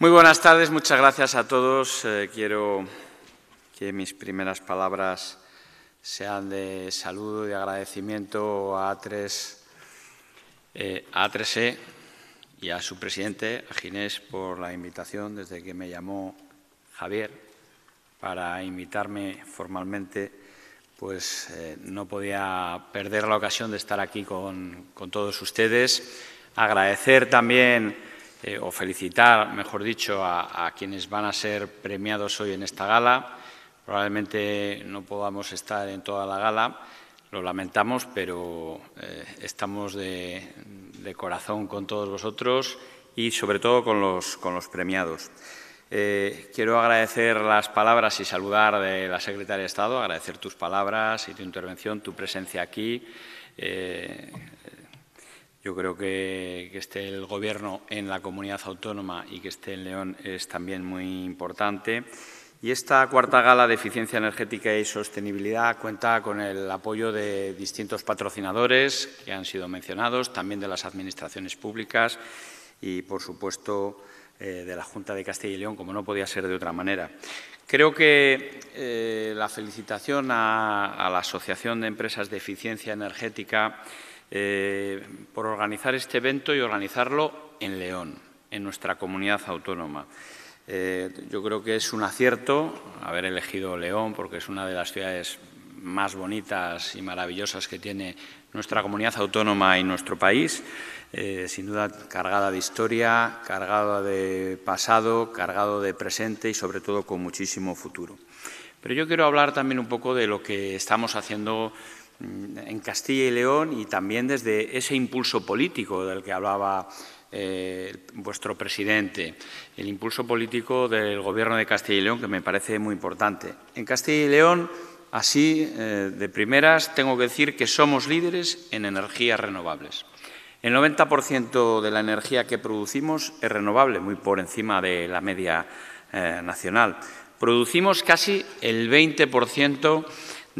Muy buenas tardes, muchas gracias a todos. Eh, quiero que mis primeras palabras sean de saludo y agradecimiento a A3, eh, e y a su presidente, a Ginés, por la invitación desde que me llamó Javier para invitarme formalmente pues eh, no podía perder la ocasión de estar aquí con todos ustedes. Agradecer también eh, o felicitar, mejor dicho, a, quienes van a ser premiados hoy en esta gala. Probablemente no podamos estar en toda la gala, lo lamentamos, pero eh, estamos de, corazón con todos vosotros y sobre todo con los, premiados. Eh, quiero agradecer las palabras y saludar de la secretaria de Estado, agradecer tus palabras y tu intervención, tu presencia aquí. Yo creo que, que esté el Gobierno en la comunidad autónoma y que esté en León es también muy importante. Y esta cuarta gala de eficiencia energética y sostenibilidad cuenta con el apoyo de distintos patrocinadores que han sido mencionados, también de las administraciones públicas y, por supuesto, eh, de la Junta de Castilla y León, como no podía ser de otra manera. Creo que eh, la felicitación a la Asociación de Empresas de Eficiencia Energética eh, por organizar este evento y organizarlo en León, en nuestra comunidad autónoma. Eh, yo creo que es un acierto haber elegido León porque es una de las ciudades más bonitas y maravillosas que tiene nuestra comunidad autónoma y nuestro país, eh, sin duda cargada de historia, cargada de pasado, cargado de presente y sobre todo con muchísimo futuro. Pero yo quiero hablar también un poco de lo que estamos haciendo Mm, en Castilla y León y también desde ese impulso político del que hablaba eh, vuestro presidente, el impulso político del Gobierno de Castilla y León, que me parece muy importante. En Castilla y León, así, eh, de primeras, tengo que decir que somos líderes en energías renovables. El 90% de la energía que producimos es renovable, muy por encima de la media eh, nacional. Producimos casi el 20%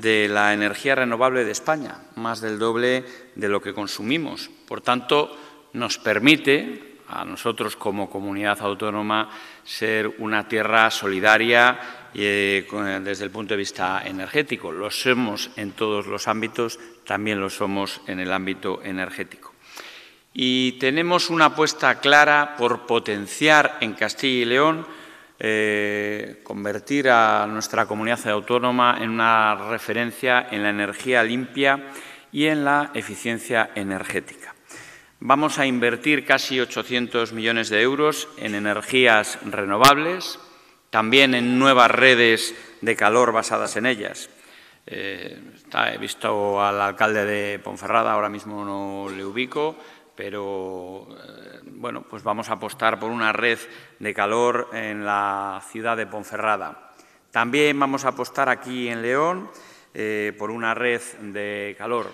de la energía renovable de España, más del doble de lo que consumimos. Por tanto, nos permite a nosotros como comunidad autónoma ser una tierra solidaria eh, desde el punto de vista energético. Lo somos en todos los ámbitos, también lo somos en el ámbito energético. Y tenemos una apuesta clara por potenciar en Castilla y León eh, convertir a nuestra comunidad autónoma en una referencia en la energía limpia y en la eficiencia energética. Vamos a invertir casi 800 millones de euros en energías renovables, también en nuevas redes de calor basadas en ellas. Eh, he visto al alcalde de Ponferrada, ahora mismo no le ubico, pero eh, bueno, pues vamos a apostar por una red de calor en la ciudad de Ponferrada. También vamos a apostar aquí en León eh, por una red de calor.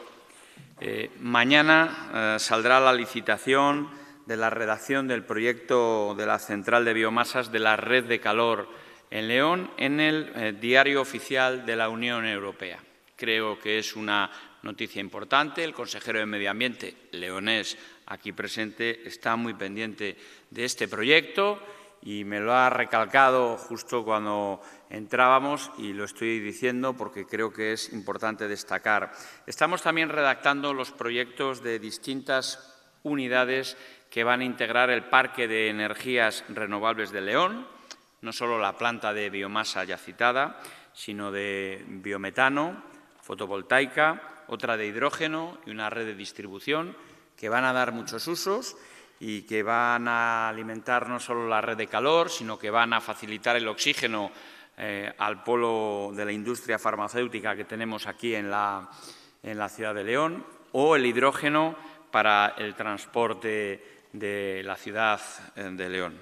Eh, mañana saldrá la licitación de la redacción del proyecto de la central de biomasas de la red de calor en León en el diario oficial de la Unión Europea. Creo que es una noticia importante. El consejero de Medio Ambiente, leonés, aquí presente, está muy pendiente de este proyecto y me lo ha recalcado justo cuando entrábamos y lo estoy diciendo porque creo que es importante destacar. Estamos también redactando los proyectos de distintas unidades que van a integrar el Parque de Energías Renovables de León, no solo la planta de biomasa ya citada, sino de biometano, fotovoltaica, otra de hidrógeno y una red de distribución que van a dar muchos usos y que van a alimentar no solo la red de calor, sino que van a facilitar el oxígeno eh, al polo de la industria farmacéutica que tenemos aquí en la ciudad de León, o el hidrógeno para el transporte de la ciudad eh, de León.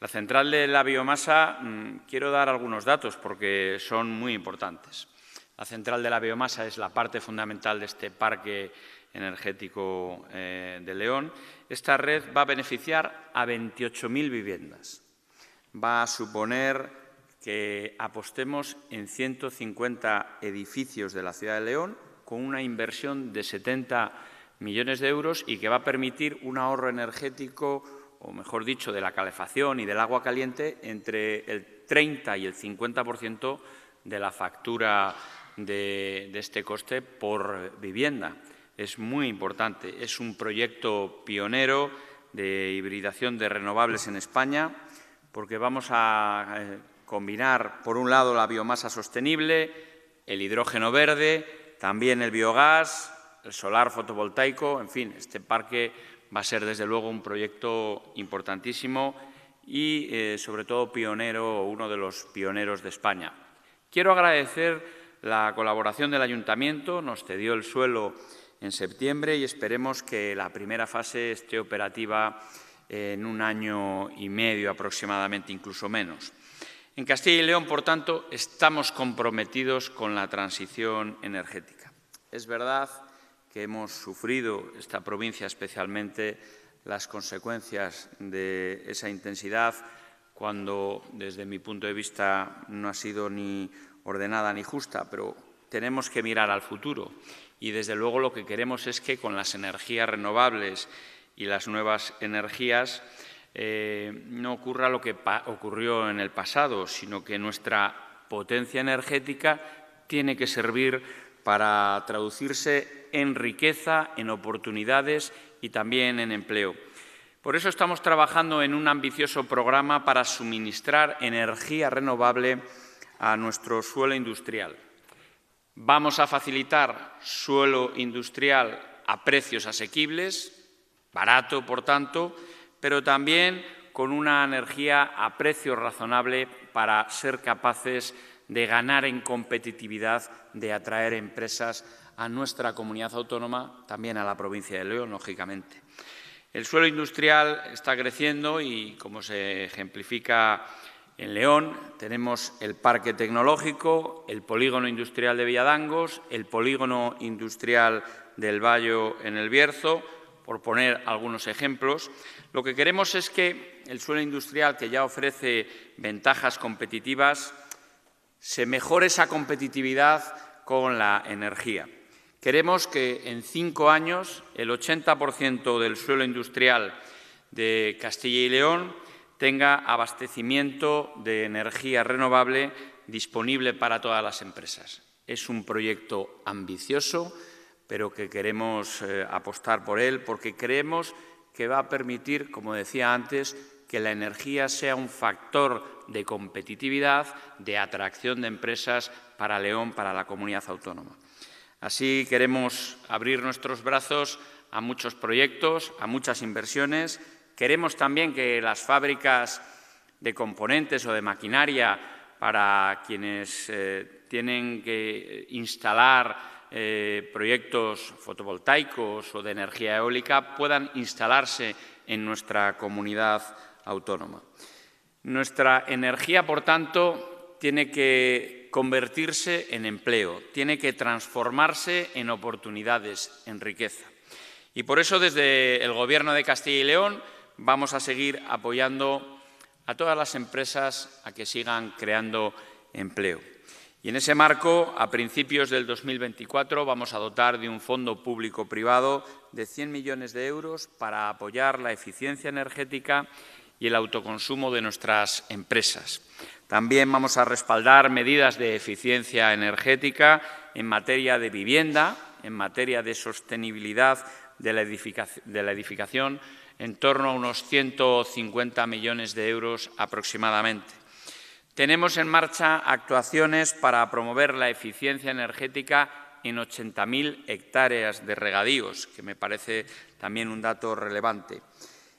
La central de la biomasa, mm, quiero dar algunos datos porque son muy importantes. La central de la biomasa es la parte fundamental de este parque energético eh, de León. Esta red va a beneficiar a 28.000 viviendas. Va a suponer que apostemos en 150 edificios de la ciudad de León con una inversión de 70 millones de euros y que va a permitir un ahorro energético, o mejor dicho, de la calefacción y del agua caliente entre el 30 y el 50% de la factura de, este coste por vivienda. Es muy importante. Es un proyecto pionero de hibridación de renovables en España, porque vamos a eh, combinar, por un lado, la biomasa sostenible, el hidrógeno verde, también el biogás, el solar fotovoltaico, en fin, este parque va a ser desde luego un proyecto importantísimo y eh, sobre todo pionero, uno de los pioneros de España. Quiero agradecer la colaboración del ayuntamiento, nos cedió el suelo en septiembre y esperemos que la primera fase esté operativa en un año y medio aproximadamente, incluso menos. En Castilla y León, por tanto, estamos comprometidos con la transición energética. Es verdad que hemos sufrido, esta provincia especialmente, las consecuencias de esa intensidad cuando, desde mi punto de vista, no ha sido ni ordenada ni justa, pero tenemos que mirar al futuro. Y desde luego lo que queremos es que con las energías renovables y las nuevas energías eh, no ocurra lo que ocurrió en el pasado, sino que nuestra potencia energética tiene que servir para traducirse en riqueza, en oportunidades y también en empleo. Por eso estamos trabajando en un ambicioso programa para suministrar energía renovable a nuestro suelo industrial. Vamos a facilitar suelo industrial a precios asequibles, barato, por tanto, pero también con una energía a precio razonable para ser capaces de ganar en competitividad, de atraer empresas a nuestra comunidad autónoma, también a la provincia de León, lógicamente. El suelo industrial está creciendo y, como se ejemplifica en León tenemos el Parque Tecnológico, el Polígono Industrial de Villadangos, el Polígono Industrial del Valle en el Bierzo, por poner algunos ejemplos. Lo que queremos es que el suelo industrial, que ya ofrece ventajas competitivas, se mejore esa competitividad con la energía. Queremos que en cinco años el 80% del suelo industrial de Castilla y León tenga abastecimiento de energía renovable disponible para todas las empresas. Es un proyecto ambicioso, pero que queremos eh, apostar por él porque creemos que va a permitir, como decía antes, que la energía sea un factor de competitividad, de atracción de empresas para León, para la comunidad autónoma. Así queremos abrir nuestros brazos a muchos proyectos, a muchas inversiones Queremos también que las fábricas de componentes o de maquinaria para quienes eh, tienen que eh, instalar eh, proyectos fotovoltaicos o de energía eólica puedan instalarse en nuestra comunidad autónoma. Nuestra energía, por tanto, tiene que convertirse en empleo, tiene que transformarse en oportunidades, en riqueza. Y por eso desde el Gobierno de Castilla y León vamos a seguir apoyando a todas las empresas a que sigan creando empleo. Y en ese marco, a principios del 2024, vamos a dotar de un fondo público-privado de 100 millones de euros para apoyar la eficiencia energética y el autoconsumo de nuestras empresas. También vamos a respaldar medidas de eficiencia energética en materia de vivienda, en materia de sostenibilidad de la, edificación, de la edificación en torno a unos 150 millones de euros aproximadamente. Tenemos en marcha actuaciones para promover la eficiencia energética en 80.000 hectáreas de regadíos, que me parece también un dato relevante.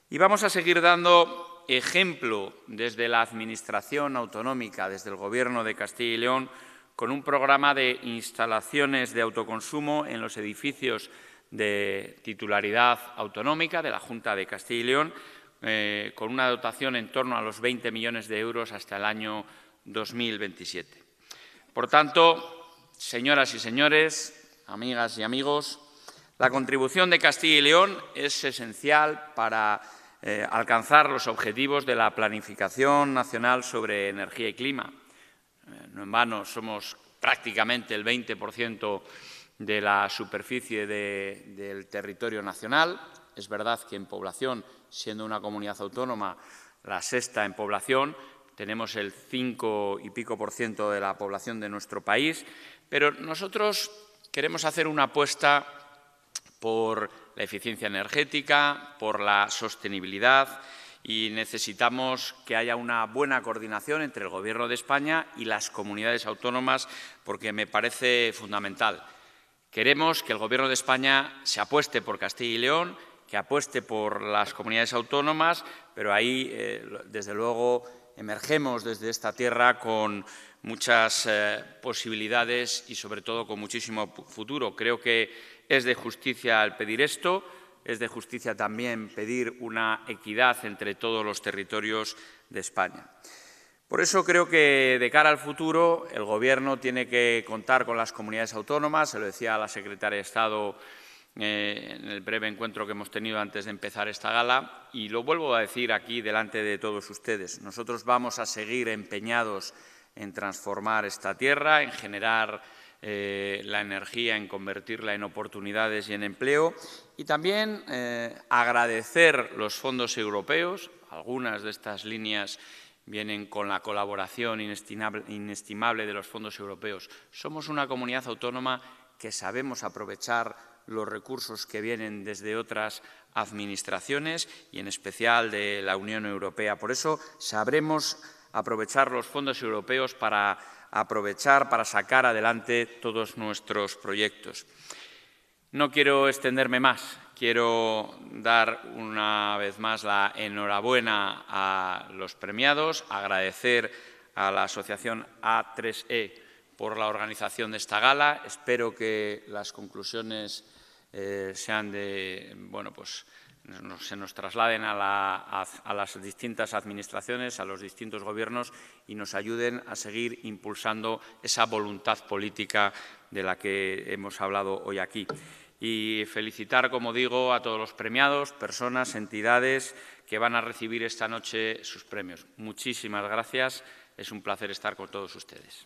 Y vamos a seguir dando ejemplo desde la Administración autonómica, desde el Gobierno de Castilla y León, con un programa de instalaciones de autoconsumo en los edificios de titularidad autonómica de la Junta de Castilla y León, eh, con una dotación en torno a los 20 millones de euros hasta el año 2027. Por tanto, señoras y señores, amigas y amigos, la contribución de Castilla y León es esencial para eh, alcanzar los objetivos de la Planificación Nacional sobre Energía y Clima. Eh, no en vano somos prácticamente el 20% de la superficie del territorio nacional. Es verdad que en población, siendo una comunidad autónoma la sexta en población, tenemos el 5 y pico por ciento de la población de nuestro país, pero nosotros queremos hacer una apuesta por la eficiencia energética, por la sostenibilidad y necesitamos que haya una buena coordinación entre el Gobierno de España y las comunidades autónomas porque me parece fundamental. Queremos que el Gobierno de España se apueste por Castilla y León, que apueste por las comunidades autónomas, pero ahí, eh, desde luego, emergemos desde esta tierra con muchas eh, posibilidades y, sobre todo, con muchísimo futuro. Creo que es de justicia el pedir esto, es de justicia también pedir una equidad entre todos los territorios de España. Por eso creo que de cara al futuro el Gobierno tiene que contar con las comunidades autónomas, se lo decía a la secretaria de Estado eh, en el breve encuentro que hemos tenido antes de empezar esta gala, y lo vuelvo a decir aquí delante de todos ustedes. Nosotros vamos a seguir empeñados en transformar esta tierra, en generar eh, la energía, en convertirla en oportunidades y en empleo, y también eh, agradecer los fondos europeos, algunas de estas líneas vienen con la colaboración inestimable de los fondos europeos. Somos una comunidad autónoma que sabemos aprovechar los recursos que vienen desde otras administraciones y en especial de la Unión Europea. Por eso sabremos aprovechar los fondos europeos para aprovechar, para sacar adelante todos nuestros proyectos. No quiero extenderme más. Quiero dar una vez más la enhorabuena a los premiados, agradecer a la asociación A3E por la organización de esta gala. Espero que las conclusiones eh, sean de, bueno, pues se nos trasladen a, las distintas administraciones, a los distintos gobiernos y nos ayuden a seguir impulsando esa voluntad política de la que hemos hablado hoy aquí y felicitar, como digo, a todos los premiados, personas, entidades que van a recibir esta noche sus premios. Muchísimas gracias. Es un placer estar con todos ustedes.